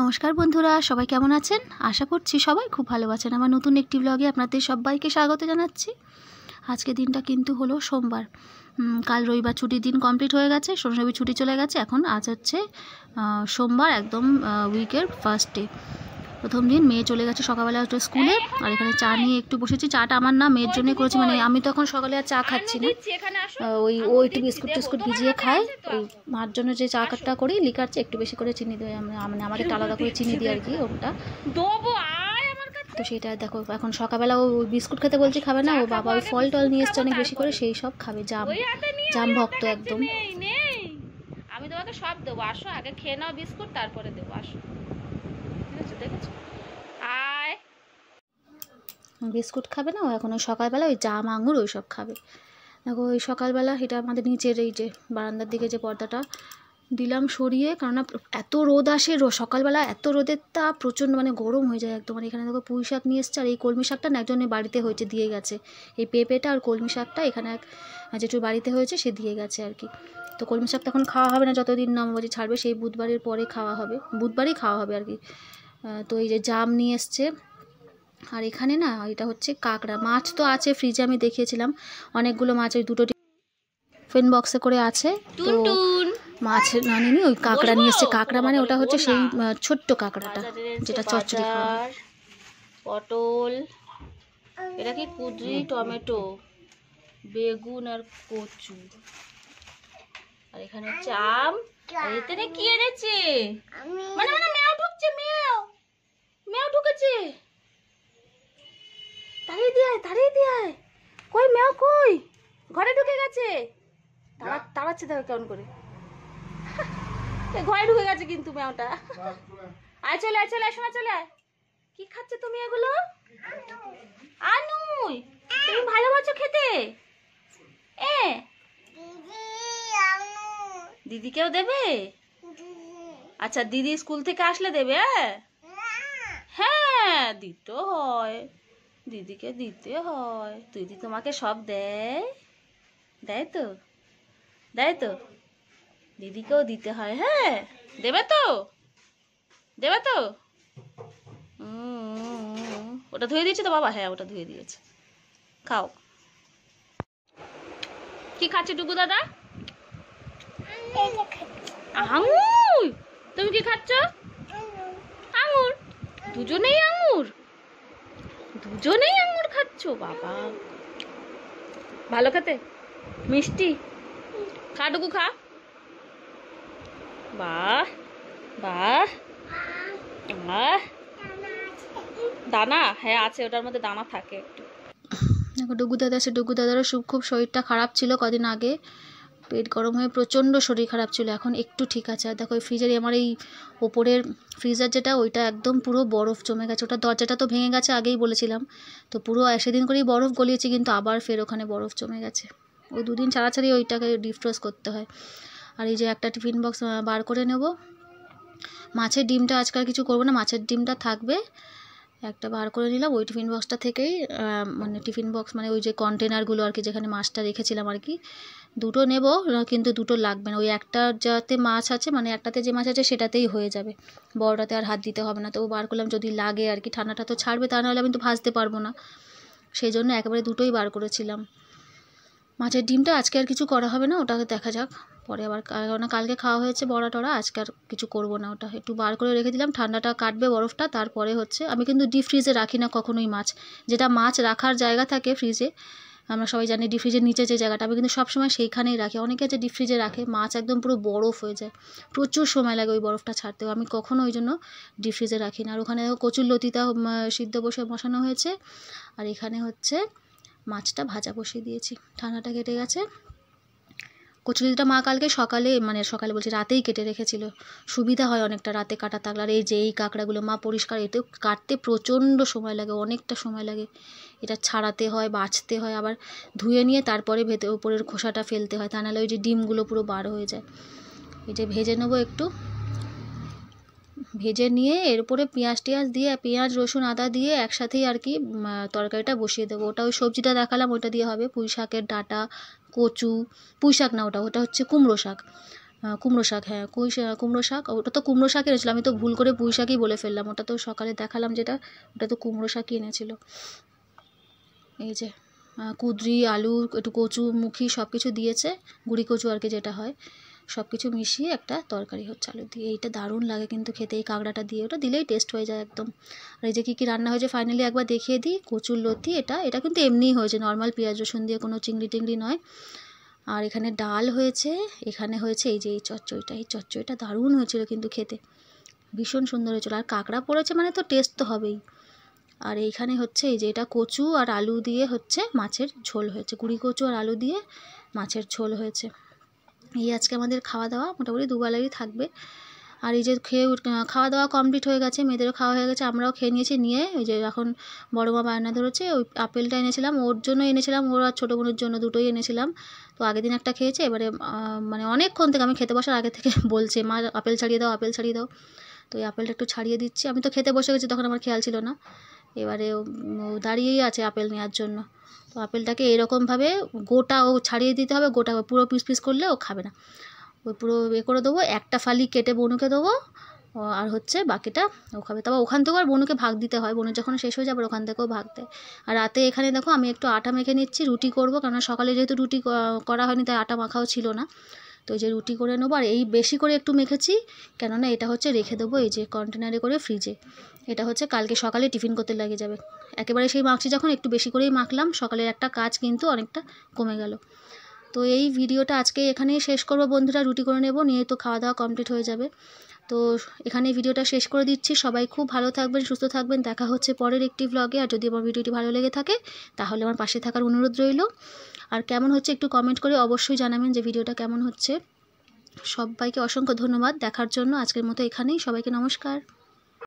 নমস্কার বন্ধুরা সবাই কেমন আছেন আশা করছি সবাই খুব ভালো আছেন আমার নতুন একটি ব্লগে আপনাদের সবাইকে স্বাগত জানাচ্ছি আজকে দিনটা কিন্তু হলো সোমবার কাল রবিবার ছুটির দিন কমপ্লিট হয়ে গেছে শনি রবি ছুটি চলে গেছে এখন আজ হচ্ছে সোমবার একদম উইকের ফার্স্ট ডে প্রথম দিন মেয়ে চলে গেছে সকালবেলা একটু স্কুলে আর এখানে চা নিয়ে একটু বসেছি চাটা আমার না মেয়ের জন্যই করেছি মানে আমি তো এখন সকালে আর চা খাচ্ছি না ওই ও একটু বিস্কুট টিস্কুট ভিজিয়ে খাই ওই মার জন্য যে চা কাটটা করি লিকার চেয়ে একটু বেশি করে চিনি দিই মানে আমাদের আলাদা করে চিনি দিই আর কি ওটা তো সেটা দেখো এখন সকালবেলা ও বিস্কুট খেতে বলছি খাবে না ও বাবা ওই ফল টল নিয়ে এসছে অনেক বেশি করে সেই সব খাবে জাম জাম ভক্ত একদম আমি তোমাকে সব দেবো আসো আগে খেয়ে নাও বিস্কুট তারপরে দেবো আসো আছে দেখেছো আয় বিস্কুট খাবে না ও এখন ওই সকালবেলা ওই জাম আঙুর ওই সব খাবে দেখো ওই সকালবেলা এটা আমাদের নিচের এই যে বারান্দার দিকে যে পর্দাটা দিলাম সরিয়ে কেননা এত রোদ আসে সকালবেলা এত রোদের তা প্রচণ্ড মানে গরম হয়ে যায় একদম মানে এখানে দেখো পুঁই শাক নিয়ে এসছে আর এই কলমি শাকটা না একজনের বাড়িতে হয়েছে দিয়ে গেছে এই পেঁপেটা আর কলমি শাকটা এখানে এক যেটুকু বাড়িতে হয়েছে সে দিয়ে গেছে আর কি তো কলমি শাক তখন খাওয়া হবে না যতদিন না আমার ছাড়বে সেই বুধবারের পরে খাওয়া হবে বুধবারই খাওয়া হবে আর কি তো এই যে জাম নিয়ে এসছে আর এখানে না এটা হচ্ছে কাঁকড়া মাছ তো আছে ফ্রিজে আমি দেখিয়েছিলাম অনেকগুলো মাছ ওই দুটো ফেন বক্সে করে আছে তো মাছ না নিয়ে ওই কাঁকড়া নিয়ে এসছে কাঁকড়া মানে ওটা হচ্ছে সেই ছোট্ট কাঁকড়াটা যেটা চচ্চড়ি পটল এটা কি কুদরি টমেটো বেগুন আর কচু আর এখানে হচ্ছে আম এতে কি এনেছে মানে মানে, মানে ঘরে ঢুকে গেছে তাড়াচ্ছে দেখো কেমন করে ঘরে ঢুকে গেছে কিন্তু ম্যাওটা আয় চলে আয় চলে আয় চলে আয় কি খাচ্ছে তুমি এগুলো আনুই তুমি ভালোবাসো খেতে এ দিদিকেও দেবে আচ্ছা দিদি স্কুল থেকে আসলে দেবে হ্যাঁ দিতে হয় দিদিকে দিতে হয় দিদি তোমাকে সব দেয় দেয় তো দেয় তো দিদিকেও দিতে হয় হ্যাঁ দেবে তো দেবে তো ওটা ধুয়ে দিয়েছে তো বাবা হ্যাঁ ওটা ধুয়ে দিয়েছে খাও কি খাচ্ছে টুকু দাদা আঙুর তুমি কি খাচ্ছ আঙুর দুজনেই আঙুর দুজনেই আঙুর খাচ্ছ বাবা ভালো খেতে মিষ্টি খাটুকু খা বাহ বাহ দানা হ্যাঁ আছে ওটার মধ্যে দানা থাকে দেখো ডুগু দাদা আছে ডুগু দাদারও খুব শরীরটা খারাপ ছিল কদিন আগে পেট গরম হয়ে প্রচণ্ড শরীর খারাপ ছিল এখন একটু ঠিক আছে আর দেখো এই ফ্রিজের আমার এই ওপরের ফ্রিজার যেটা ওইটা একদম পুরো বরফ জমে গেছে ওটা দরজাটা তো ভেঙে গেছে আগেই বলেছিলাম তো পুরো সেদিন করেই বরফ গলিয়েছি কিন্তু আবার ফের ওখানে বরফ জমে গেছে ও দুদিন ছাড়াছাড়ি ওইটাকে ডিফ্রোজ করতে হয় আর এই যে একটা টিফিন বক্স বার করে নেব মাছের ডিমটা আজকাল কিছু করবো না মাছের ডিমটা থাকবে একটা বার করে নিলাম ওই টিফিন বক্সটা থেকেই মানে টিফিন বক্স মানে ওই যে কন্টেনারগুলো আর কি যেখানে মাছটা রেখেছিলাম আর কি দুটো নেব কিন্তু দুটো লাগবে না ওই একটা যাতে মাছ আছে মানে একটাতে যে মাছ আছে সেটাতেই হয়ে যাবে বড়টাতে আর হাত দিতে হবে না তো ও বার করলাম যদি লাগে আর কি ঠান্ডাটা তো ছাড়বে তা নাহলে আমি তো ভাজতে পারবো না সেই জন্য একেবারে দুটোই বার করেছিলাম মাছের ডিমটা আজকে আর কিছু করা হবে না ওটাকে দেখা যাক পরে আবার কেননা কালকে খাওয়া হয়েছে বড়া টড়া আজকে আর কিছু করব না ওটা একটু বার করে রেখে দিলাম ঠান্ডাটা কাটবে বরফটা তারপরে হচ্ছে আমি কিন্তু ডিপ ফ্রিজে রাখি না কখনোই মাছ যেটা মাছ রাখার জায়গা থাকে ফ্রিজে আমরা সবাই জানি ডিপ ফ্রিজের নিচে যে জায়গাটা আমি কিন্তু সবসময় সেইখানেই রাখি অনেকে আছে ডিপ ফ্রিজে রাখে মাছ একদম পুরো বরফ হয়ে যায় প্রচুর সময় লাগে ওই বরফটা ছাড়তেও আমি কখনো ওই জন্য ডিপ ফ্রিজে রাখি না আর ওখানে কচুর লতিতা সিদ্ধ বসে বসানো হয়েছে আর এখানে হচ্ছে মাছটা ভাজা বসিয়ে দিয়েছি ঠান্ডাটা কেটে গেছে কচুরিটা মা কালকে সকালে মানে সকালে বলছি রাতেই কেটে রেখেছিল সুবিধা হয় অনেকটা রাতে কাটা থাকলে আর এই যে এই কাঁকড়াগুলো মা পরিষ্কার এতেও কাটতে প্রচণ্ড সময় লাগে অনেকটা সময় লাগে এটা ছাড়াতে হয় বাছতে হয় আবার ধুয়ে নিয়ে তারপরে ভেতর উপরের খোসাটা ফেলতে হয় তা নাহলে ওই যে ডিমগুলো পুরো বার হয়ে যায় এটা ভেজে নেবো একটু ভেজে নিয়ে এর উপরে পেঁয়াজ টিয়াজ দিয়ে পেঁয়াজ রসুন আদা দিয়ে একসাথেই আর কি তরকারিটা বসিয়ে দেবো ওটা ওই সবজিটা দেখালাম ওটা দিয়ে হবে পুঁই শাকের ডাঁটা কচু পুঁই শাক না ওটা ওটা হচ্ছে কুমড়ো শাক কুমড়ো শাক হ্যাঁ কুই কুমড়ো শাক ওটা তো কুমড়ো শাক এনেছিলো আমি তো ভুল করে পুঁই শাকই বলে ফেললাম ওটা তো সকালে দেখালাম যেটা ওটা তো কুমড়ো শাকই এনেছিলো এই যে কুদরি আলু একটু কচু মুখি সব কিছু দিয়েছে গুড়ি কচু আর কি যেটা হয় সব কিছু মিশিয়ে একটা তরকারি হচ্ছে আলু দিয়ে এইটা দারুণ লাগে কিন্তু খেতে এই কাঁকড়াটা দিয়ে ওটা দিলেই টেস্ট হয়ে যায় একদম আর এই যে কী কী রান্না হয়েছে ফাইনালি একবার দেখিয়ে দিই কচুর লতি এটা এটা কিন্তু এমনিই হয়েছে নর্মাল পেঁয়াজ রসুন দিয়ে কোনো চিংড়ি টিংড়ি নয় আর এখানে ডাল হয়েছে এখানে হয়েছে এই যে এই চচ্চইটা এই চচ্চইটা দারুণ হয়েছিল কিন্তু খেতে ভীষণ সুন্দর হয়েছিল আর কাঁকড়া পড়েছে মানে তো টেস্ট তো হবেই আর এইখানে হচ্ছে এই যে এটা কচু আর আলু দিয়ে হচ্ছে মাছের ঝোল হয়েছে কুড়ি কচু আর আলু দিয়ে মাছের ঝোল হয়েছে এই আজকে আমাদের খাওয়া দাওয়া মোটামুটি দুবেলাই থাকবে আর এই যে খেয়ে খাওয়া দাওয়া কমপ্লিট হয়ে গেছে মেয়েদেরও খাওয়া হয়ে গেছে আমরাও খেয়ে নিয়েছি নিয়ে ওই যে এখন বড় মা বায়না ধরেছে ওই আপেলটা এনেছিলাম ওর জন্য এনেছিলাম ওর আর ছোটো বোনের জন্য দুটোই এনেছিলাম তো আগের দিন একটা খেয়েছে এবারে মানে অনেকক্ষণ থেকে আমি খেতে বসার আগে থেকে বলছে মা আপেল ছাড়িয়ে দাও আপেল ছাড়িয়ে দাও তো এই আপেলটা একটু ছাড়িয়ে দিচ্ছি আমি তো খেতে বসে গেছি তখন আমার খেয়াল ছিল না এবারে ও দাঁড়িয়েই আছে আপেল নেওয়ার জন্য তো আপেলটাকে এরকমভাবে গোটা ও ছাড়িয়ে দিতে হবে গোটা পুরো পিস পিস করলে ও খাবে না ওই পুরো এ করে দেবো একটা ফালি কেটে বনুকে দেবো আর হচ্ছে বাকিটা ও খাবে তারপর ওখান থেকেও আর বনুকে ভাগ দিতে হয় বনু যখন শেষ হয়ে যাবে ওখান থেকেও ভাগ দেয় আর রাতে এখানে দেখো আমি একটু আটা মেখে নিচ্ছি রুটি করবো কেননা সকালে যেহেতু রুটি করা হয়নি তাই আটা মাখাও ছিল না তো এই যে রুটি করে নেবো আর এই বেশি করে একটু মেখেছি কেননা এটা হচ্ছে রেখে দেবো এই যে কন্টেনারে করে ফ্রিজে এটা হচ্ছে কালকে সকালে টিফিন করতে লাগে যাবে একেবারে সেই মাখছি যখন একটু বেশি করেই মাখলাম সকালের একটা কাজ কিন্তু অনেকটা কমে গেল তো এই ভিডিওটা আজকে এখানেই শেষ করবো বন্ধুরা রুটি করে নেব নিয়ে তো খাওয়া দাওয়া কমপ্লিট হয়ে যাবে তো এখানে ভিডিওটা শেষ করে দিচ্ছি সবাই খুব ভালো থাকবেন সুস্থ থাকবেন দেখা হচ্ছে পরের একটি ব্লগে আর যদি আমার ভিডিওটি ভালো লেগে থাকে তাহলে আমার পাশে থাকার অনুরোধ রইল আর কেমন হচ্ছে একটু কমেন্ট করে অবশ্যই জানাবেন যে ভিডিওটা কেমন হচ্ছে সবাইকে অসংখ্য ধন্যবাদ দেখার জন্য আজকের মতো এখানেই সবাইকে নমস্কার